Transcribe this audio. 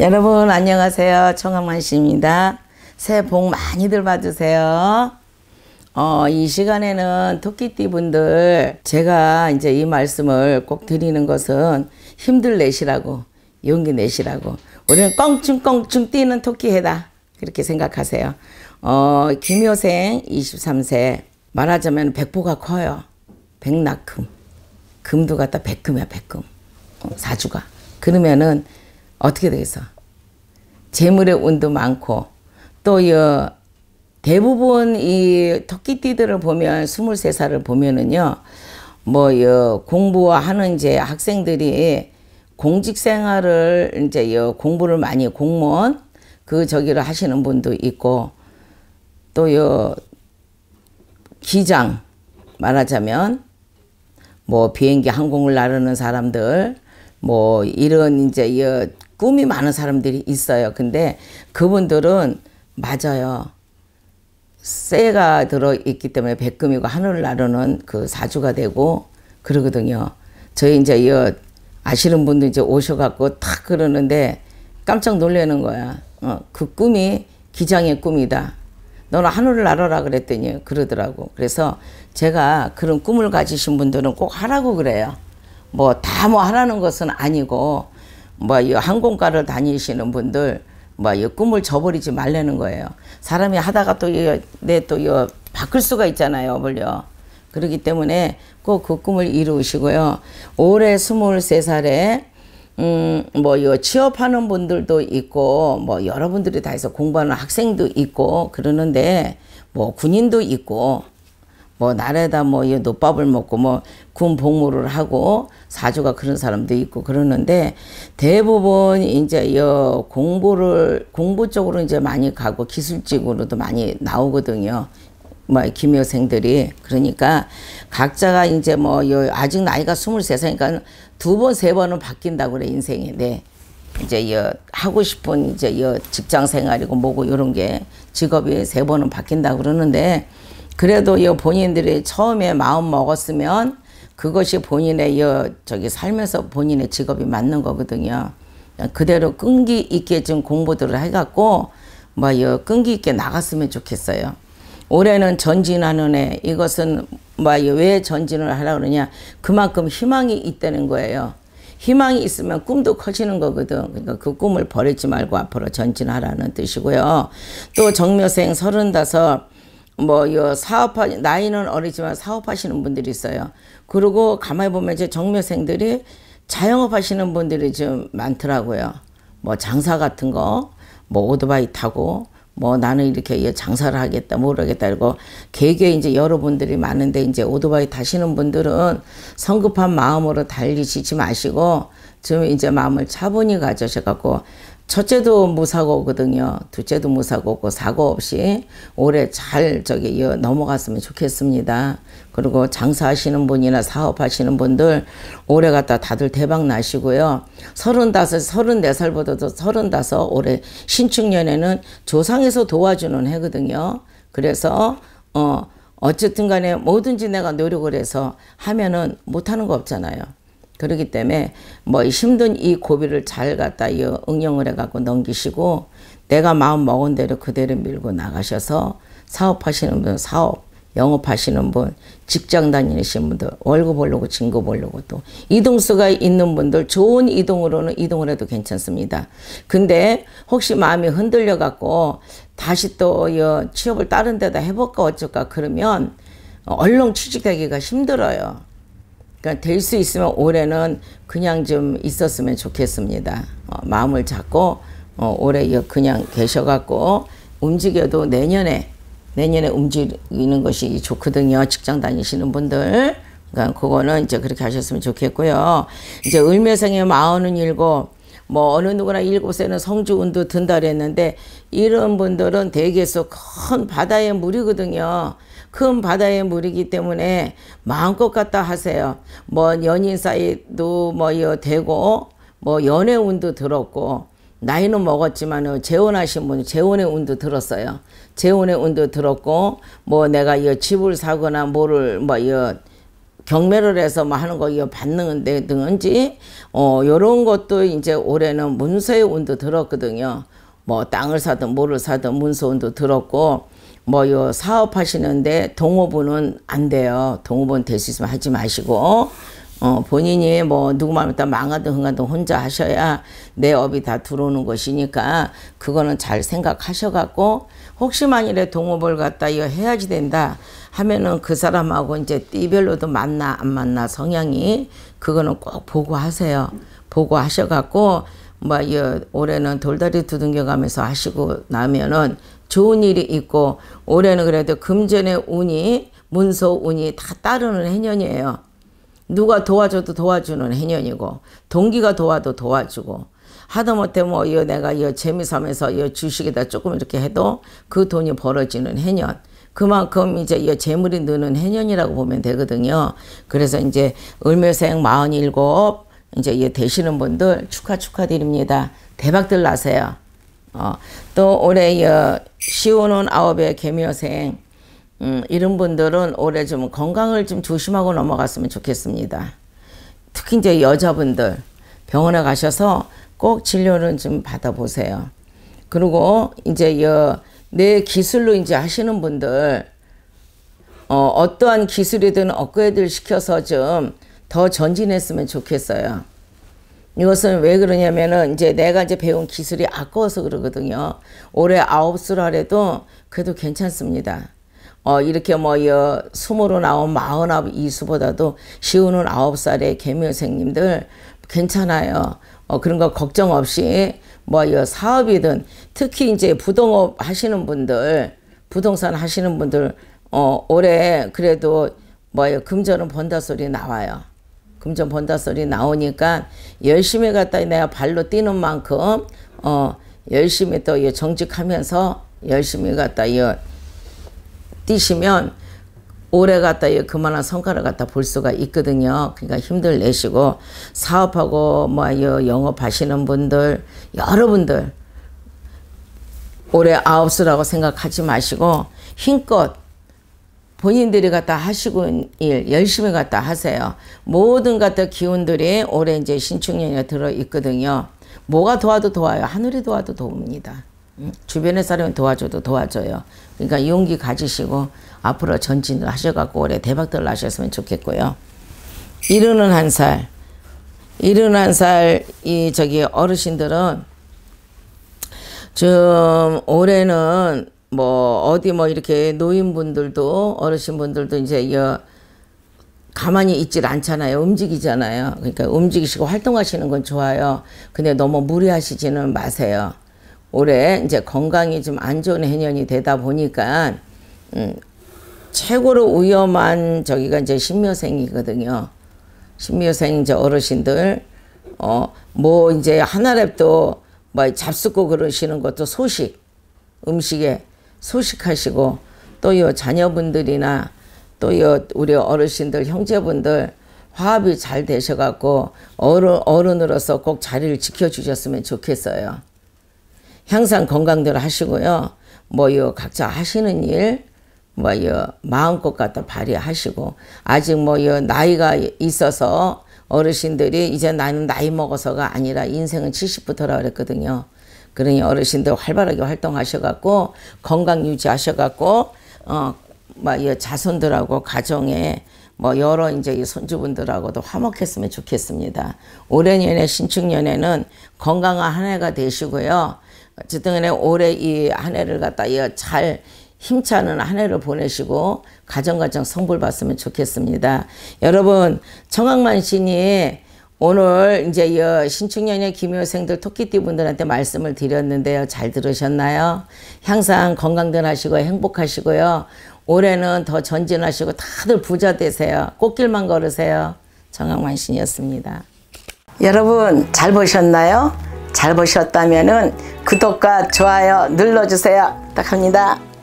여러분 안녕하세요. 청암관 씨입니다. 새해 복 많이들 받으세요. 어, 이 시간에는 토끼띠 분들 제가 이제 이 말씀을 꼭 드리는 것은 힘들 내시라고 용기 내시라고 우리는 껑충껑충 뛰는 토끼해다 그렇게 생각하세요. 어, 김효생 23세 말하자면 백보가 커요. 백낙금 금도 갖다 백금이야 백금 어, 사주가 그러면은 어떻게 되겠어? 재물의 운도 많고 또 여, 어, 대부분 이 토끼띠들을 보면 23살을 보면은요. 뭐 여, 어, 공부하는 이제 학생들이 공직 생활을 이제 여, 어, 공부를 많이 공무원 그 저기를 하시는 분도 있고 또 여, 기장 말하자면 뭐 비행기 항공을 나르는 사람들 뭐 이런 이제 꿈이 많은 사람들이 있어요. 근데 그분들은 맞아요. 쇠가 들어있기 때문에 백금이고 하늘나루는 을그 사주가 되고 그러거든요. 저희 이제 이 아시는 분들 이제 오셔갖고 탁 그러는데 깜짝 놀라는 거야. 어, 그 꿈이 기장의 꿈이다. 너는 하늘을 날아라 그랬더니 그러더라고. 그래서 제가 그런 꿈을 가지신 분들은 꼭 하라고 그래요. 뭐 다뭐 뭐 하라는 것은 아니고 뭐이 항공과를 다니시는 분들 뭐 이 꿈을 저버리지 말라는 거예요. 사람이 하다가 또내또이 이, 바꿀 수가 있잖아요, 물려. 그렇기 때문에 꼭 그 꿈을 이루시고요. 올해 스물세 살에 음, 뭐, 요, 취업하는 분들도 있고, 뭐, 여러분들이 다 해서 공부하는 학생도 있고, 그러는데, 뭐, 군인도 있고, 뭐 날에다 뭐이 노밥을 먹고 뭐 군 복무를 하고 사주가 그런 사람도 있고 그러는데 대부분 이제 여 공부를 공부 쪽으로 이제 많이 가고 기술직으로도 많이 나오거든요. 뭐 김여생들이 그러니까 각자가 이제 뭐여 아직 나이가 스물세 살이니까 그러니까 두 번 세 번은 바뀐다고 그래 인생인데 네. 이제 여 하고 싶은 이제 여 직장 생활이고 뭐고 요런게 직업이 세 번은 바뀐다고 그러는데 그래도 이 본인들이 처음에 마음 먹었으면 그것이 본인의 이 저기 살면서 본인의 직업이 맞는 거거든요. 그대로 끈기 있게 좀 공부들을 해갖고 뭐이 끈기 있게 나갔으면 좋겠어요. 올해는 전진하는 해 이것은 뭐왜 전진을 하라 그러냐 그만큼 희망이 있다는 거예요. 희망이 있으면 꿈도 커지는 거거든. 그러니까 그 꿈을 버리지 말고 앞으로 전진하라는 뜻이고요. 또 정묘생 서른다섯 뭐요 사업하 나이는 어리지만 사업하시는 분들이 있어요. 그리고 가만히 보면 이제 정묘생들이 자영업 하시는 분들이 좀 많더라고요. 뭐 장사 같은 거, 뭐 오토바이 타고 뭐 나는 이렇게 장사를 하겠다 모르겠다 뭐 이러고 개개 이제 여러분들이 많은데 이제 오토바이 타시는 분들은 성급한 마음으로 달리시지 마시고 좀 이제 마음을 차분히 가져셔 갖고 첫째도 무사고거든요. 둘째도 무사고고 사고 없이 올해 잘 저기 넘어갔으면 좋겠습니다. 그리고 장사하시는 분이나 사업하시는 분들 올해 갖다 다들 대박 나시고요. 서른다섯, 서른네 살보다도 서른다섯 올해 신축년에는 조상에서 도와주는 해거든요. 그래서 어 어쨌든 간에 뭐든지 내가 노력을 해서 하면은 못하는 거 없잖아요. 그렇기 때문에 뭐 힘든 이 고비를 잘 갖다 응용을 해갖고 넘기시고 내가 마음 먹은 대로 그대로 밀고 나가셔서 사업하시는 분 사업, 영업하시는 분, 직장 다니시는 분들 월급 벌려고 증거 벌려고 또 이동수가 있는 분들 좋은 이동으로는 이동을 해도 괜찮습니다. 근데 혹시 마음이 흔들려 갖고 다시 또 취업을 다른 데다 해볼까 어쩔까 그러면 얼른 취직하기가 힘들어요. 그러니까 될 수 있으면 올해는 그냥 좀 있었으면 좋겠습니다. 어, 마음을 잡고 어, 올해 그냥 계셔갖고 움직여도 내년에 내년에 움직이는 것이 좋거든요. 직장 다니시는 분들. 그러니까 그거는 이제 그렇게 하셨으면 좋겠고요. 이제 을매생의 마흔은 일곱, 뭐 어느 누구나 일곱세는 성주운도 든다 그랬는데 이런 분들은 대개서 큰 바다의 물이거든요. 큰 바다의 물이기 때문에 마음껏 갖다 하세요. 뭐 연인 사이도 뭐 되고 뭐 연애 운도 들었고 나이는 먹었지만 재혼하신 분 재혼의 운도 들었어요. 재혼의 운도 들었고 뭐 내가 이 집을 사거나 뭐를 뭐이 어 경매를 해서 뭐 하는 거 이거 받는 데등은지어 요런 것도 이제 올해는 문서의 운도 들었거든요. 뭐 땅을 사든 뭐를 사든 문서 운도 들었고 뭐 요 사업하시는데 동업은안 돼요. 동업은될 수 있으면 하지 마시고 어, 본인이 뭐 누구 말보다 망하든 흥하든 혼자 하셔야 내 업이 다 들어오는 것이니까 그거는 잘 생각하셔갖고 혹시 만일에 동업을 갖다 이거 해야지 된다 하면은 그 사람하고 이제 띠별로도 맞나 안 맞나 성향이 그거는 꼭 보고 하세요. 보고 하셔갖고 뭐 이 올해는 돌다리 두둥겨 가면서 하시고 나면은 좋은 일이 있고 올해는 그래도 금전의 운이 문서 운이 다 따르는 해년이에요. 누가 도와줘도 도와주는 해년이고 동기가 도와도 도와주고 하다못해 뭐 이거 내가 이거 재미삼아서 이거 주식에다 조금 이렇게 해도 그 돈이 벌어지는 해년 그만큼 이제 이 재물이 느는 해년이라고 보면 되거든요. 그래서 이제 을묘생 47 이제 이 되시는 분들 축하 축하드립니다. 대박들 나세요. 어, 또 올해 이 시오는 아홉의 개묘생 음, 이런 분들은 올해 좀 건강을 좀 조심하고 넘어갔으면 좋겠습니다. 특히 이제 여자분들 병원에 가셔서 꼭 진료를 좀 받아보세요. 그리고 이제 여, 내 기술로 이제 하시는 분들 어, 어떠한 기술이든 업그레이드를 시켜서 좀 더 전진했으면 좋겠어요. 이것은 왜 그러냐면은 이제 내가 이제 배운 기술이 아까워서 그러거든요. 올해 아홉 술 하래도 그래도 괜찮습니다. 어, 이렇게 뭐, 여, 스물 나온 마흔아홉 이수보다도 쉬우는 아홉 살의 개묘생님들 괜찮아요. 어, 그런 거 걱정 없이 뭐, 여, 사업이든 특히 이제 부동업 하시는 분들, 부동산 하시는 분들, 어, 올해 그래도 뭐, 여, 금전은 번다 소리 나와요. 금전 번다 소리 나오니까 열심히 갔다 내가 발로 뛰는 만큼, 어, 열심히 또 정직하면서 열심히 갔다이 뛰시면 오래 갔다 그만한 성과를 갖다 볼 수가 있거든요. 그러니까 힘들 내시고 사업하고 뭐 영업하시는 분들 여러분들 올해 아홉수라고 생각하지 마시고 힘껏 본인들이 갖다 하시고 일 열심히 갖다 하세요. 모든 갖다 기운들이 올해 이제 신축년에 들어 있거든요. 뭐가 도와도 도와요. 하늘이 도와도 도웁니다. 음? 주변의 사람이 도와줘도 도와줘요. 그러니까 용기 가지시고 앞으로 전진을 하셔갖고 올해 대박들 나셨으면 좋겠고요. 이르는 한 살, 이르는 살이 저기 어르신들은 좀 올해는 뭐 어디 뭐 이렇게 노인분들도 어르신분들도 이제 여 가만히 있질 않잖아요. 움직이잖아요. 그러니까 움직이시고 활동하시는 건 좋아요. 근데 너무 무리하시지는 마세요. 올해 이제 건강이 좀 안 좋은 해년이 되다 보니까 음, 최고로 위험한 저기가 이제 신묘생이거든요. 신묘생 이제 어르신들 어뭐 이제 하나랩도 뭐 잡수고 그러시는 것도 소식 음식에 소식하시고 또 요 자녀분들이나 또 요 우리 어르신들 형제분들 화합이 잘 되셔갖고 어른, 어른으로서 꼭 자리를 지켜주셨으면 좋겠어요. 항상 건강들 하시고요. 뭐요 각자 하시는 일 뭐요 마음껏 갖다 발휘하시고 아직 뭐요 나이가 있어서 어르신들이 이제 나는 나이 먹어서가 아니라 인생은 70부터라 그랬거든요. 그러니 어르신들 활발하게 활동하셔갖고 건강 유지하셔갖고 어 뭐요 자손들하고 가정에 뭐 여러 이제 이 손주분들하고도 화목했으면 좋겠습니다. 오랜 연애 신축연애는 건강한 한 해가 되시고요. 어쨌든 올해 이 한 해를 갖다 잘 힘찬 한 해를 보내시고 가정가정 성불 받으면 좋겠습니다. 여러분 청학만신이 오늘 이제 신축년의 김효생들 토끼띠 분들한테 말씀을 드렸는데요. 잘 들으셨나요? 항상 건강들 하시고 행복하시고요. 올해는 더 전진하시고 다들 부자 되세요. 꽃길만 걸으세요. 정황만 신이었습니다. 여러분 잘 보셨나요? 잘 보셨다면 구독과 좋아요 눌러주세요. 부탁합니다.